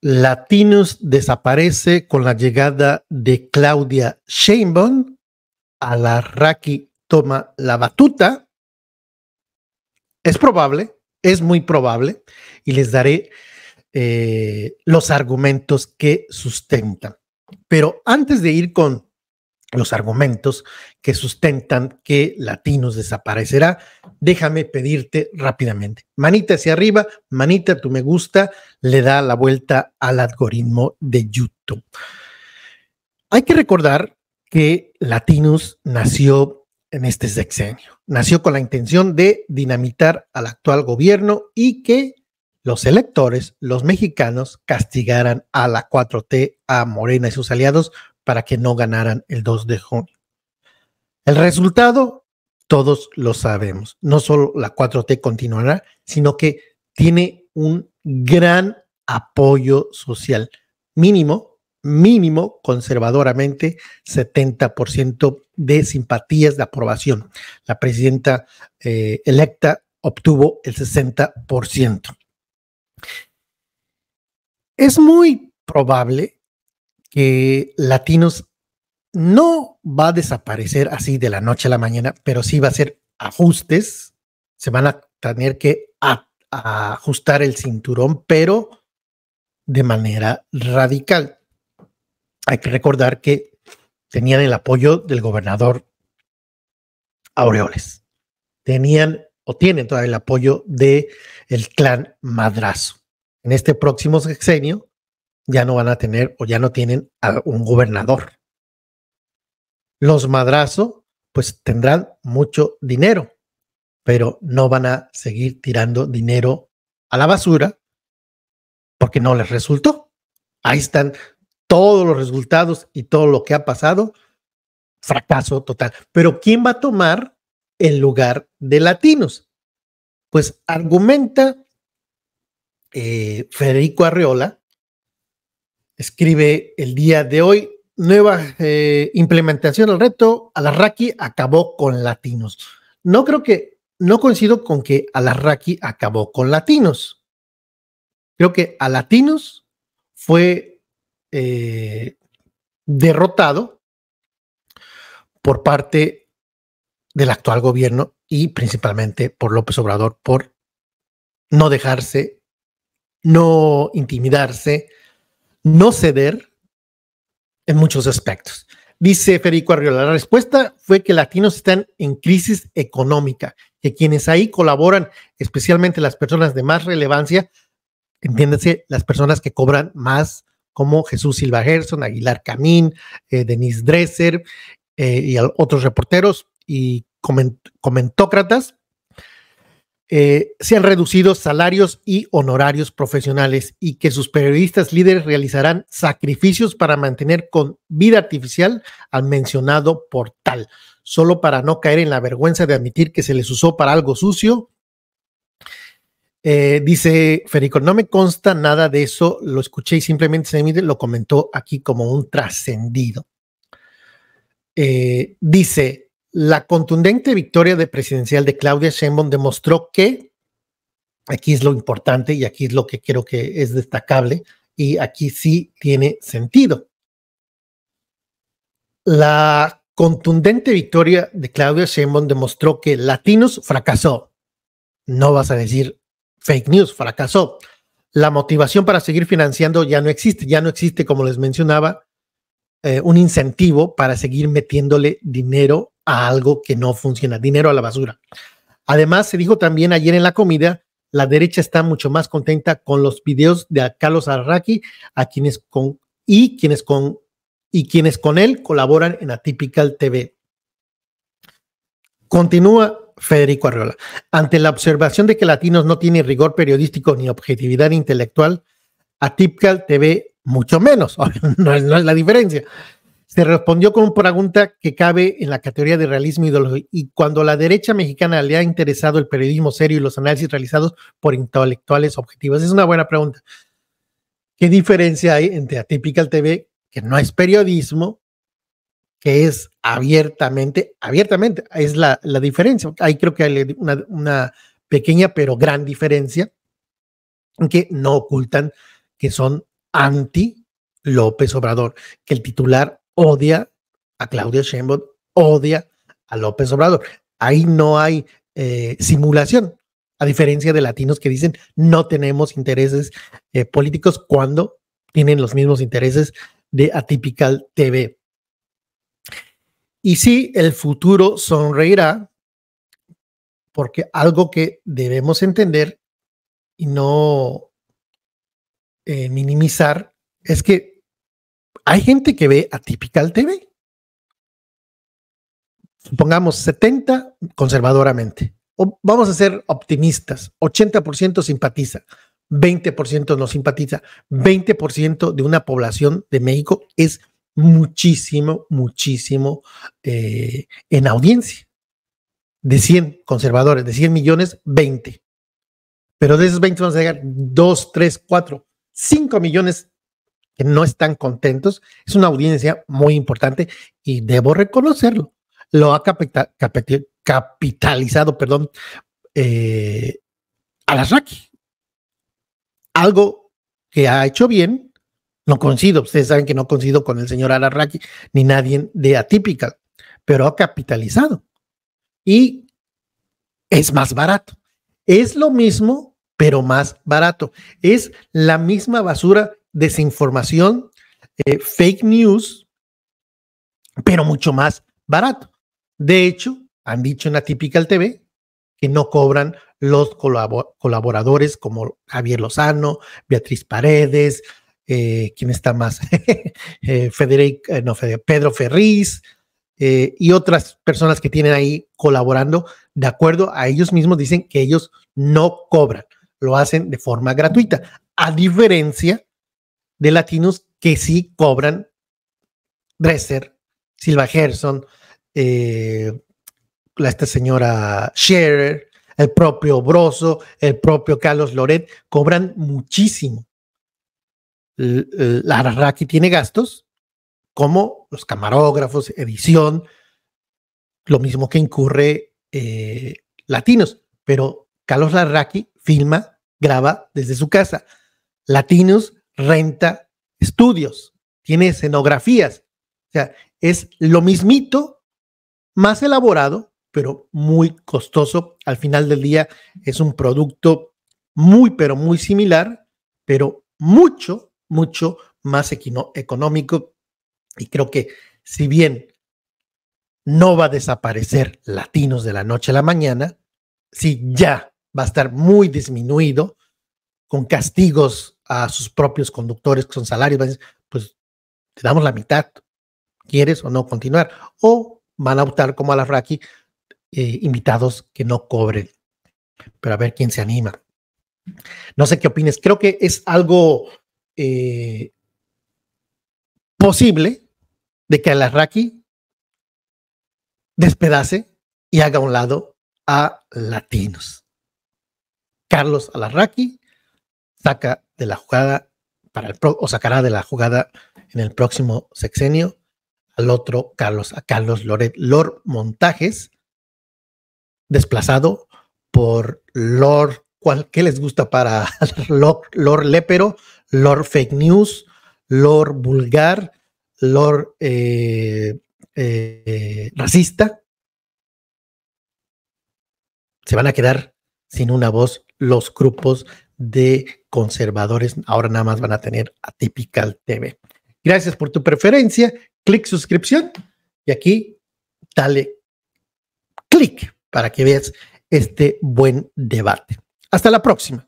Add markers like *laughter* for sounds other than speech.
Latinos desaparece con la llegada de Claudia Sheinbaum. Alarraqui toma la batuta. Es probable, es muy probable, y les daré eh, los argumentos que sustentan. Pero antes de ir con los argumentos que sustentan que Latinos desaparecerá. Déjame pedirte rápidamente, manita hacia arriba, manita tu me gusta, le da la vuelta al algoritmo de YouTube. Hay que recordar que Latinos nació en este sexenio, nació con la intención de dinamitar al actual gobierno y que los electores, los mexicanos, castigaran a la 4T, a Morena y sus aliados para que no ganaran el 2 de junio. El resultado, todos lo sabemos. No solo la 4T continuará, sino que tiene un gran apoyo social mínimo, mínimo conservadoramente 70% de simpatías de aprobación. La presidenta eh, electa obtuvo el 60%. Es muy probable que latinos no va a desaparecer así de la noche a la mañana, pero sí va a ser ajustes. Se van a tener que ajustar el cinturón, pero de manera radical. Hay que recordar que tenían el apoyo del gobernador Aureoles. Tenían o tienen todavía el apoyo de el clan Madrazo. En este próximo sexenio ya no van a tener o ya no tienen a un gobernador. Los madrazo, pues tendrán mucho dinero, pero no van a seguir tirando dinero a la basura porque no les resultó. Ahí están todos los resultados y todo lo que ha pasado. Fracaso total. Pero ¿quién va a tomar el lugar de latinos? Pues argumenta eh, Federico Arreola escribe el día de hoy, nueva eh, implementación del reto, Alarraqui acabó con latinos. No creo que, no coincido con que Alarraqui acabó con latinos. Creo que a latinos fue eh, derrotado por parte del actual gobierno y principalmente por López Obrador por no dejarse, no intimidarse, no ceder en muchos aspectos. Dice Federico Arriola, la respuesta fue que latinos están en crisis económica, que quienes ahí colaboran, especialmente las personas de más relevancia, entiéndase, las personas que cobran más, como Jesús Silva Gerson, Aguilar Camín, eh, Denise Dresser eh, y otros reporteros y comentócratas, eh, se han reducido salarios y honorarios profesionales y que sus periodistas líderes realizarán sacrificios para mantener con vida artificial al mencionado portal, solo para no caer en la vergüenza de admitir que se les usó para algo sucio. Eh, dice Federico, no me consta nada de eso, lo escuché y simplemente se lo comentó aquí como un trascendido. Eh, dice, la contundente victoria de presidencial de Claudia Sheinbaum demostró que, aquí es lo importante y aquí es lo que creo que es destacable, y aquí sí tiene sentido. La contundente victoria de Claudia Sheinbaum demostró que Latinos fracasó. No vas a decir fake news, fracasó. La motivación para seguir financiando ya no existe, ya no existe, como les mencionaba, eh, un incentivo para seguir metiéndole dinero a algo que no funciona, dinero a la basura. Además, se dijo también ayer en la comida, la derecha está mucho más contenta con los videos de Carlos Arraqui a quienes con, y quienes con y quienes con él colaboran en Atypical TV. Continúa Federico Arriola. Ante la observación de que Latinos no tienen rigor periodístico ni objetividad intelectual, Atypical TV mucho menos, *laughs* no es la diferencia se respondió con una pregunta que cabe en la categoría de realismo e ideológico. Y cuando la derecha mexicana le ha interesado el periodismo serio y los análisis realizados por intelectuales objetivos, es una buena pregunta. ¿Qué diferencia hay entre Atypical TV, que no es periodismo, que es abiertamente, abiertamente, es la, la diferencia? Ahí creo que hay una, pequeña pero gran diferencia, que no ocultan que son anti López Obrador, que el titular odia a Claudia Sheinbaum, odia a López Obrador. Ahí no hay eh, simulación, a diferencia de latinos que dicen no tenemos intereses eh, políticos cuando tienen los mismos intereses de Atypical TV. Y sí, el futuro sonreirá, porque algo que debemos entender y no eh, minimizar es que hay gente que ve Atypical TV. Supongamos 70 conservadoramente. O vamos a ser optimistas. 80% simpatiza, 20% no simpatiza, 20% de una población de México es muchísimo, muchísimo eh, en audiencia. De 100 conservadores, de 100 millones, 20. Pero de esos 20 vamos a llegar 2, 3, 4, 5 millones que no están contentos. Es una audiencia muy importante y debo reconocerlo. Lo ha capitalizado, perdón, eh, Algo que ha hecho bien, no coincido, ustedes saben que no coincido con el señor Alarraqui ni nadie de atípica, pero ha capitalizado y es más barato. Es lo mismo, pero más barato. Es la misma basura desinformación, eh, fake news, pero mucho más barato. De hecho, han dicho en la típica TV que no cobran los colaboradores como Javier Lozano, Beatriz Paredes, eh, ¿quién está más? *laughs* Eh, Pedro Ferriz y otras personas que tienen ahí colaborando, de acuerdo a ellos mismos, dicen que ellos no cobran, lo hacen de forma gratuita, a diferencia de latinos que sí cobran. Dresser, Silva Gerson, eh, esta señora Scherer, el propio Broso, el propio Carlos Loret, cobran muchísimo. La Raki tiene gastos como los camarógrafos, edición, lo mismo que incurre eh, Latinos, pero Carlos Larraqui filma, graba desde su casa. Latinos renta estudios, tiene escenografías. O sea, es lo mismito, más elaborado, pero muy costoso. Al final del día es un producto muy, pero muy similar, pero mucho, mucho más económico. Y creo que si bien no va a desaparecer latinos de la noche a la mañana, si ya va a estar muy disminuido con castigos a sus propios conductores que son salarios, pues te damos la mitad, ¿quieres o no continuar? O van a optar como a eh, invitados que no cobren, pero a ver quién se anima. No sé qué opines, creo que es algo eh, posible de que Alarraqui despedace y haga un lado a latinos. Carlos Alarraqui saca de la jugada para el o sacará de la jugada en el próximo sexenio al otro Carlos, a Carlos Loret, Lord Montajes, desplazado por Lord, ¿qué les gusta para *laughs* Lord, Lepero? Lépero, Lord Fake News, Lord Vulgar, Lord eh, eh, Racista? Se van a quedar sin una voz los grupos de conservadores. Ahora nada más van a tener Atypical TV. Gracias por tu preferencia. Clic suscripción y aquí dale clic para que veas este buen debate. Hasta la próxima.